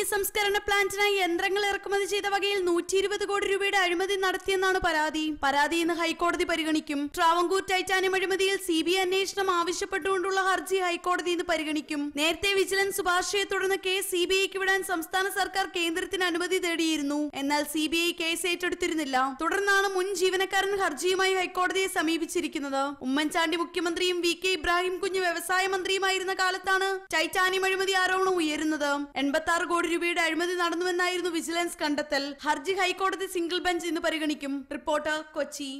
വൈദ്യുതി സംസ്കരണ പ്ലാന്റിനായി യന്ത്രങ്ങൾ ഇറക്കുമതി ചെയ്ത വകയിൽ നൂറ്റി ഇരുപത് കോടി രൂപയുടെ അഴിമതി നടത്തിയെന്നാണ് പരാതി പരാതി ഇന്ന് ഹൈക്കോടതി പരിഗണിക്കും ട്രാവങ്കൂർ ടൈറ്റാനിയം അഴിമതിയിൽ സി ബി ഐ അന്വേഷണം ആവശ്യപ്പെട്ടുകൊണ്ടുള്ള ഹർജി ഹൈക്കോടതി ഇന്ന് പരിഗണിക്കും നേരത്തെ വിജിലൻസ് ശുപാർശയെ തുടർന്ന് കേസ് സി ബി ഐക്ക് വിടാൻ സംസ്ഥാന സർക്കാർ കേന്ദ്രത്തിന് അനുമതി തേടിയിരുന്നു എന്നാൽ സി ബി ഐ കേസ് ഏറ്റെടുത്തിരുന്നില്ല തുടർന്നാണ് മുൻ ജീവനക്കാരൻ ഹർജിയുമായി ഹൈക്കോടതിയെ സമീപിച്ചിരിക്കുന്നത് ഉമ്മൻചാണ്ടി മുഖ്യമന്ത്രിയും വി കെ ഇബ്രാഹിം കുഞ്ഞ് വ്യവസായ മന്ത്രിയുമായിരുന്ന കാലത്താണ് ടൈറ്റാനിയം അഴിമതി ആരോപണം ഉയരുന്നത് എൺപത്തി ആറ് കോടി രൂപയുടെ അഴിമതി നടന്നുവെന്നായിരുന്നു വിജിലൻസ് കണ്ടെത്തൽ ഹർജി ഹൈക്കോടതി സിംഗിൾ ബെഞ്ച് ഇന്ന് പരിഗണിക്കും റിപ്പോർട്ടർ കൊച്ചി